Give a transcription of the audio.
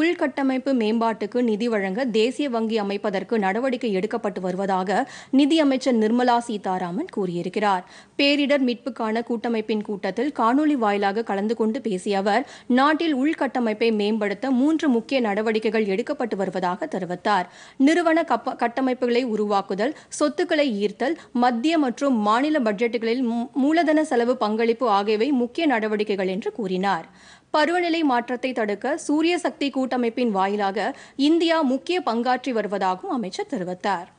உள்கட்டமைப்பு மேம்பாட்டுக்கு நிதி வழங்க தேசிய வங்கி அமைப்பதற்கு நடவடிக்கை எடுக்கப்பட்டு வருவதாக நிதியமைச்சர் நிர்மலா சீதாராமன் கூறியிருக்கிறார் பேரிடர் மீட்புக்கான கூட்டமைப்பின் கூட்டத்தில் காணொலி வாயிலாக கலந்து கொண்டு பேசிய அவர் நாட்டில் உள்கட்டமைப்பை மேம்படுத்த மூன்று முக்கிய நடவடிக்கைகள் எடுக்கப்பட்டு வருவதாக தெரிவித்தார் நிறுவன கட்டமைப்புகளை உருவாக்குதல் சொத்துக்களை ஈர்த்தல் மத்திய மற்றும் மாநில பட்ஜெட்டுகளில் மூலதன செலவு பங்களிப்பு ஆகியவை முக்கிய நடவடிக்கைகள் என்று கூறினார் பருவநிலை மாற்றத்தை தடுக்க சூரிய சக்தி கூட்டமைப்பின் வாயிலாக இந்தியா முக்கிய பங்காற்றி வருவதாகவும் அமைச்சர் தெரிவித்தார்